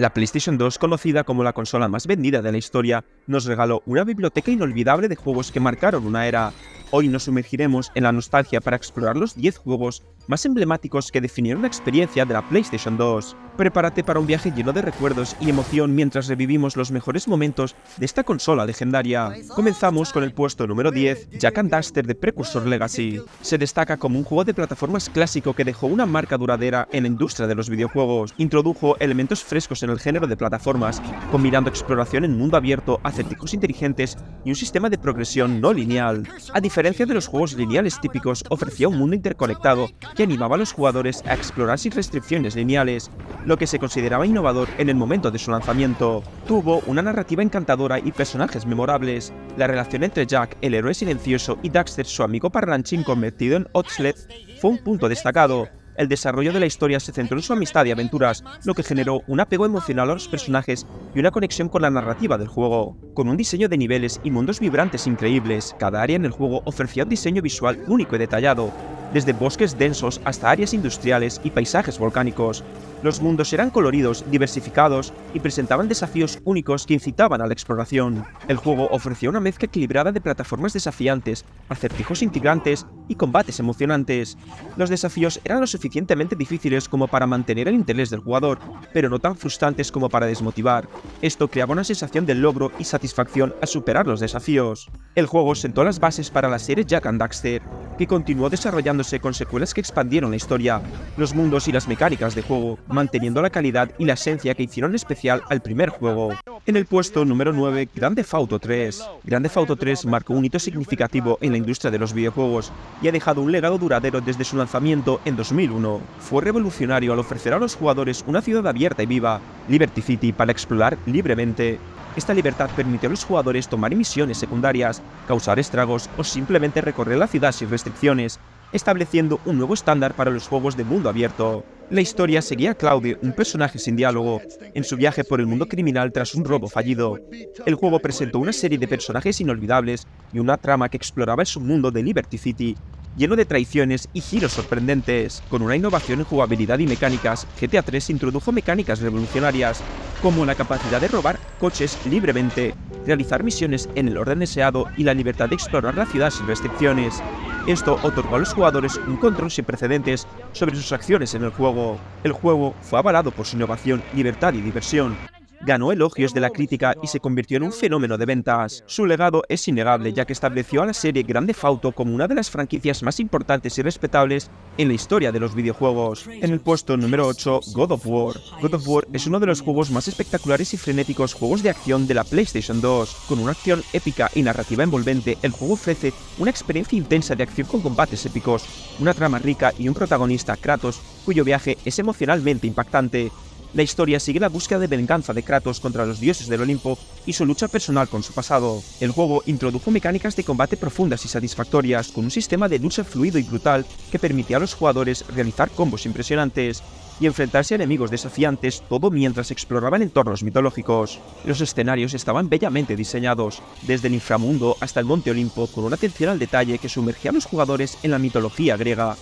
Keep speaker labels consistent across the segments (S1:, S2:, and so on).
S1: La PlayStation 2, conocida como la consola más vendida de la historia, nos regaló una biblioteca inolvidable de juegos que marcaron una era. Hoy nos sumergiremos en la nostalgia para explorar los 10 juegos más emblemáticos que definieron la experiencia de la PlayStation 2. Prepárate para un viaje lleno de recuerdos y emoción mientras revivimos los mejores momentos de esta consola legendaria. Comenzamos con el puesto número 10, Jack and Duster de Precursor Legacy. Se destaca como un juego de plataformas clásico que dejó una marca duradera en la industria de los videojuegos. Introdujo elementos frescos en el género de plataformas, combinando exploración en mundo abierto, acertijos inteligentes y un sistema de progresión no lineal. A diferencia de los juegos lineales típicos, ofrecía un mundo interconectado que animaba a los jugadores a explorar sin restricciones lineales lo que se consideraba innovador en el momento de su lanzamiento. Tuvo una narrativa encantadora y personajes memorables. La relación entre Jack, el héroe silencioso, y Daxter, su amigo parlanchín convertido en Otslet, fue un punto destacado. El desarrollo de la historia se centró en su amistad y aventuras, lo que generó un apego emocional a los personajes y una conexión con la narrativa del juego. Con un diseño de niveles y mundos vibrantes increíbles, cada área en el juego ofrecía un diseño visual único y detallado, desde bosques densos hasta áreas industriales y paisajes volcánicos. Los mundos eran coloridos, diversificados y presentaban desafíos únicos que incitaban a la exploración. El juego ofrecía una mezcla equilibrada de plataformas desafiantes, acertijos integrantes y combates emocionantes. Los desafíos eran lo suficientemente difíciles como para mantener el interés del jugador, pero no tan frustrantes como para desmotivar. Esto creaba una sensación de logro y satisfacción al superar los desafíos. El juego sentó las bases para la serie Jack and Daxter, que continuó desarrollándose con secuelas que expandieron la historia, los mundos y las mecánicas de juego, manteniendo la calidad y la esencia que hicieron especial al primer juego. En el puesto número 9, Grande Theft Auto 3. Grand Theft Auto 3 marcó un hito significativo en la industria de los videojuegos y ha dejado un legado duradero desde su lanzamiento en 2001. Fue revolucionario al ofrecer a los jugadores una ciudad abierta y viva, Liberty City, para explorar libremente esta libertad permitió a los jugadores tomar misiones secundarias, causar estragos o simplemente recorrer la ciudad sin restricciones, estableciendo un nuevo estándar para los juegos de mundo abierto. La historia seguía a Claudio, un personaje sin diálogo, en su viaje por el mundo criminal tras un robo fallido. El juego presentó una serie de personajes inolvidables y una trama que exploraba el submundo de Liberty City, lleno de traiciones y giros sorprendentes. Con una innovación en jugabilidad y mecánicas, GTA 3 introdujo mecánicas revolucionarias, como la capacidad de robar coches libremente, realizar misiones en el orden deseado y la libertad de explorar la ciudad sin restricciones. Esto otorgó a los jugadores un control sin precedentes sobre sus acciones en el juego. El juego fue avalado por su innovación, libertad y diversión ganó elogios de la crítica y se convirtió en un fenómeno de ventas. Su legado es innegable ya que estableció a la serie Grande Fauto como una de las franquicias más importantes y respetables en la historia de los videojuegos. En el puesto número 8, God of War. God of War es uno de los juegos más espectaculares y frenéticos juegos de acción de la PlayStation 2. Con una acción épica y narrativa envolvente, el juego ofrece una experiencia intensa de acción con combates épicos, una trama rica y un protagonista, Kratos, cuyo viaje es emocionalmente impactante. La historia sigue la búsqueda de venganza de Kratos contra los dioses del Olimpo y su lucha personal con su pasado. El juego introdujo mecánicas de combate profundas y satisfactorias, con un sistema de lucha fluido y brutal que permitía a los jugadores realizar combos impresionantes y enfrentarse a enemigos desafiantes, todo mientras exploraban entornos mitológicos. Los escenarios estaban bellamente diseñados, desde el inframundo hasta el Monte Olimpo, con una atención al detalle que sumergía a los jugadores en la mitología griega.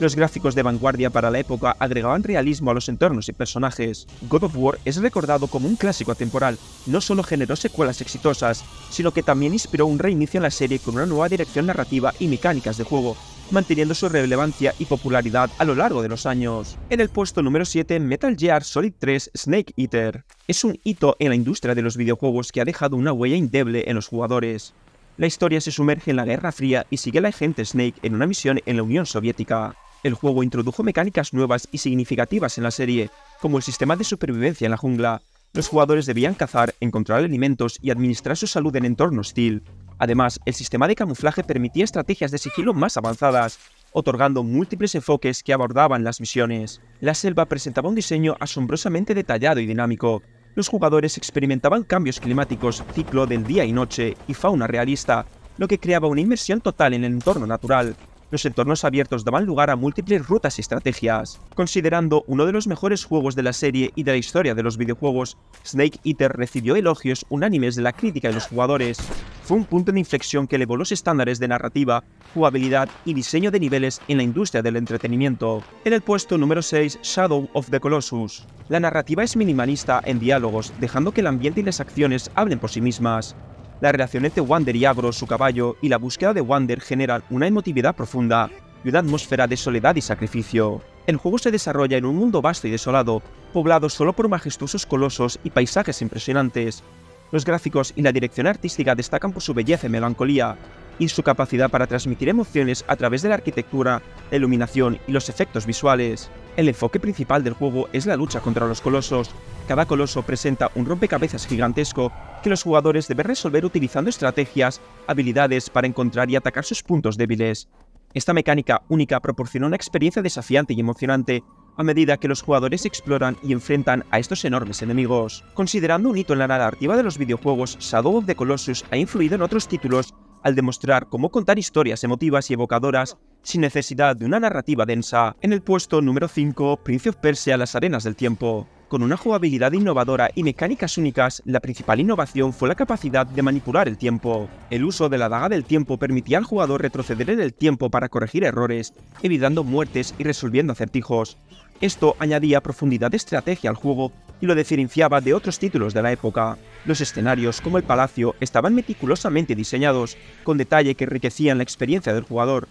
S1: Los gráficos de vanguardia para la época agregaban realismo a los entornos y personajes. God of War es recordado como un clásico atemporal. No solo generó secuelas exitosas, sino que también inspiró un reinicio en la serie con una nueva dirección narrativa y mecánicas de juego, manteniendo su relevancia y popularidad a lo largo de los años. En el puesto número 7, Metal Gear Solid 3 Snake Eater. Es un hito en la industria de los videojuegos que ha dejado una huella indeble en los jugadores. La historia se sumerge en la Guerra Fría y sigue a la agente Snake en una misión en la Unión Soviética. El juego introdujo mecánicas nuevas y significativas en la serie, como el sistema de supervivencia en la jungla. Los jugadores debían cazar, encontrar alimentos y administrar su salud en entorno hostil. Además, el sistema de camuflaje permitía estrategias de sigilo más avanzadas, otorgando múltiples enfoques que abordaban las misiones. La selva presentaba un diseño asombrosamente detallado y dinámico. Los jugadores experimentaban cambios climáticos, ciclo del día y noche y fauna realista, lo que creaba una inmersión total en el entorno natural. Los entornos abiertos daban lugar a múltiples rutas y estrategias. Considerando uno de los mejores juegos de la serie y de la historia de los videojuegos, Snake Eater recibió elogios unánimes de la crítica y los jugadores. Fue un punto de inflexión que elevó los estándares de narrativa, jugabilidad y diseño de niveles en la industria del entretenimiento. En el puesto número 6, Shadow of the Colossus. La narrativa es minimalista en diálogos, dejando que el ambiente y las acciones hablen por sí mismas. La relación entre Wander y Agro, su caballo, y la búsqueda de Wander generan una emotividad profunda y una atmósfera de soledad y sacrificio. El juego se desarrolla en un mundo vasto y desolado, poblado solo por majestuosos colosos y paisajes impresionantes. Los gráficos y la dirección artística destacan por su belleza y melancolía, y su capacidad para transmitir emociones a través de la arquitectura, la iluminación y los efectos visuales. El enfoque principal del juego es la lucha contra los colosos. Cada coloso presenta un rompecabezas gigantesco que los jugadores deben resolver utilizando estrategias, habilidades para encontrar y atacar sus puntos débiles. Esta mecánica única proporciona una experiencia desafiante y emocionante a medida que los jugadores exploran y enfrentan a estos enormes enemigos. Considerando un hito en la narrativa de los videojuegos, Shadow of the Colossus ha influido en otros títulos al demostrar cómo contar historias emotivas y evocadoras sin necesidad de una narrativa densa. En el puesto número 5, Prince of Persia Las Arenas del Tiempo. Con una jugabilidad innovadora y mecánicas únicas, la principal innovación fue la capacidad de manipular el tiempo. El uso de la daga del tiempo permitía al jugador retroceder en el tiempo para corregir errores, evitando muertes y resolviendo acertijos. Esto añadía profundidad de estrategia al juego y lo diferenciaba de otros títulos de la época. Los escenarios, como el palacio, estaban meticulosamente diseñados, con detalle que enriquecían la experiencia del jugador,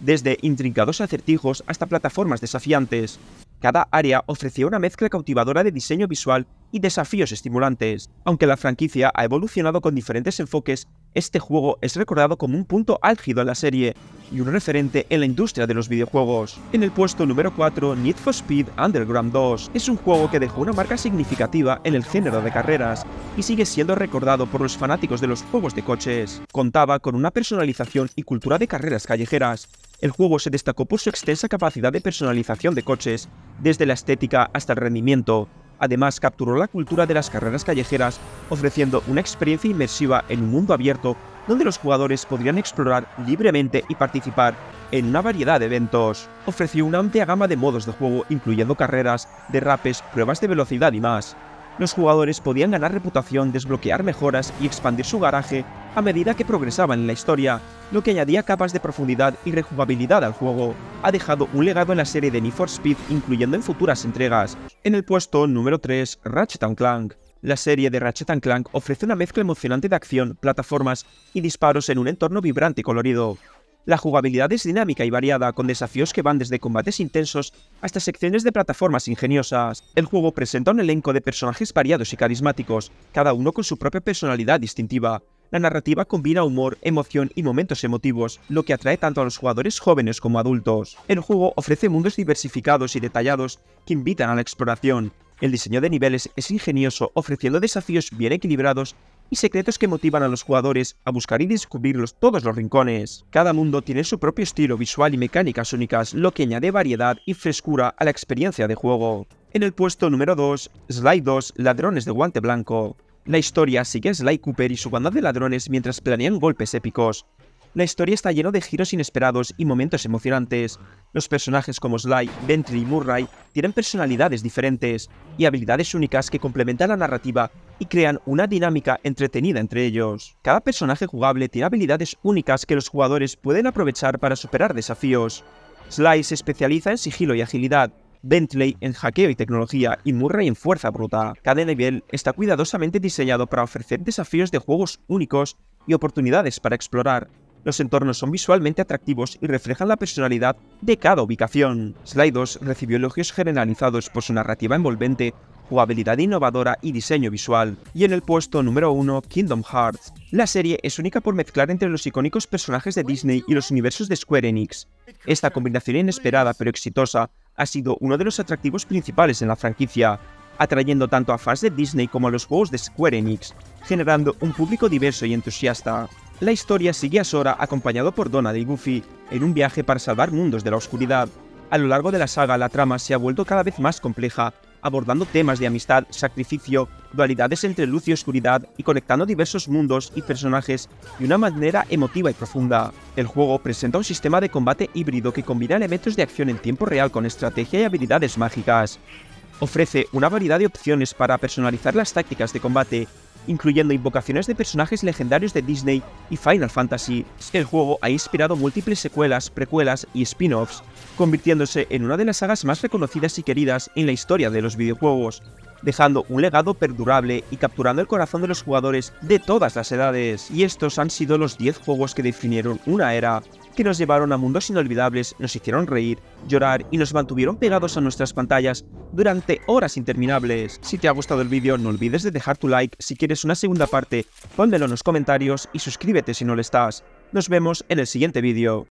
S1: desde intrincados acertijos hasta plataformas desafiantes. Cada área ofrecía una mezcla cautivadora de diseño visual y desafíos estimulantes. Aunque la franquicia ha evolucionado con diferentes enfoques, este juego es recordado como un punto álgido en la serie y un referente en la industria de los videojuegos. En el puesto número 4, Need for Speed Underground 2 es un juego que dejó una marca significativa en el género de carreras y sigue siendo recordado por los fanáticos de los juegos de coches. Contaba con una personalización y cultura de carreras callejeras, el juego se destacó por su extensa capacidad de personalización de coches, desde la estética hasta el rendimiento. Además, capturó la cultura de las carreras callejeras, ofreciendo una experiencia inmersiva en un mundo abierto donde los jugadores podrían explorar libremente y participar en una variedad de eventos. Ofreció una amplia gama de modos de juego, incluyendo carreras, derrapes, pruebas de velocidad y más. Los jugadores podían ganar reputación, desbloquear mejoras y expandir su garaje a medida que progresaban en la historia, lo que añadía capas de profundidad y rejugabilidad al juego. Ha dejado un legado en la serie de Need for Speed, incluyendo en futuras entregas. En el puesto número 3, Ratchet Clank. La serie de Ratchet Clank ofrece una mezcla emocionante de acción, plataformas y disparos en un entorno vibrante y colorido. La jugabilidad es dinámica y variada, con desafíos que van desde combates intensos hasta secciones de plataformas ingeniosas. El juego presenta un elenco de personajes variados y carismáticos, cada uno con su propia personalidad distintiva, la narrativa combina humor, emoción y momentos emotivos, lo que atrae tanto a los jugadores jóvenes como adultos. El juego ofrece mundos diversificados y detallados que invitan a la exploración. El diseño de niveles es ingenioso, ofreciendo desafíos bien equilibrados y secretos que motivan a los jugadores a buscar y descubrirlos todos los rincones. Cada mundo tiene su propio estilo visual y mecánicas únicas, lo que añade variedad y frescura a la experiencia de juego. En el puesto número 2, Slide 2, Ladrones de Guante Blanco. La historia sigue a Sly Cooper y su banda de ladrones mientras planean golpes épicos. La historia está llena de giros inesperados y momentos emocionantes. Los personajes como Sly, Bentley y Murray tienen personalidades diferentes y habilidades únicas que complementan la narrativa y crean una dinámica entretenida entre ellos. Cada personaje jugable tiene habilidades únicas que los jugadores pueden aprovechar para superar desafíos. Sly se especializa en sigilo y agilidad, Bentley en hackeo y tecnología y Murray en fuerza bruta. Cada nivel está cuidadosamente diseñado para ofrecer desafíos de juegos únicos y oportunidades para explorar. Los entornos son visualmente atractivos y reflejan la personalidad de cada ubicación. 2 recibió elogios generalizados por su narrativa envolvente, jugabilidad innovadora y diseño visual. Y en el puesto número 1, Kingdom Hearts. La serie es única por mezclar entre los icónicos personajes de Disney y los universos de Square Enix. Esta combinación inesperada pero exitosa ha sido uno de los atractivos principales en la franquicia, atrayendo tanto a fans de Disney como a los juegos de Square Enix, generando un público diverso y entusiasta. La historia sigue a Sora acompañado por Donald y Goofy en un viaje para salvar mundos de la oscuridad. A lo largo de la saga, la trama se ha vuelto cada vez más compleja, abordando temas de amistad, sacrificio, dualidades entre luz y oscuridad y conectando diversos mundos y personajes de una manera emotiva y profunda. El juego presenta un sistema de combate híbrido que combina elementos de acción en tiempo real con estrategia y habilidades mágicas. Ofrece una variedad de opciones para personalizar las tácticas de combate incluyendo invocaciones de personajes legendarios de Disney y Final Fantasy. El juego ha inspirado múltiples secuelas, precuelas y spin-offs, convirtiéndose en una de las sagas más reconocidas y queridas en la historia de los videojuegos, dejando un legado perdurable y capturando el corazón de los jugadores de todas las edades. Y estos han sido los 10 juegos que definieron una era que nos llevaron a mundos inolvidables, nos hicieron reír, llorar y nos mantuvieron pegados a nuestras pantallas durante horas interminables. Si te ha gustado el vídeo no olvides de dejar tu like, si quieres una segunda parte pónmelo en los comentarios y suscríbete si no lo estás. Nos vemos en el siguiente vídeo.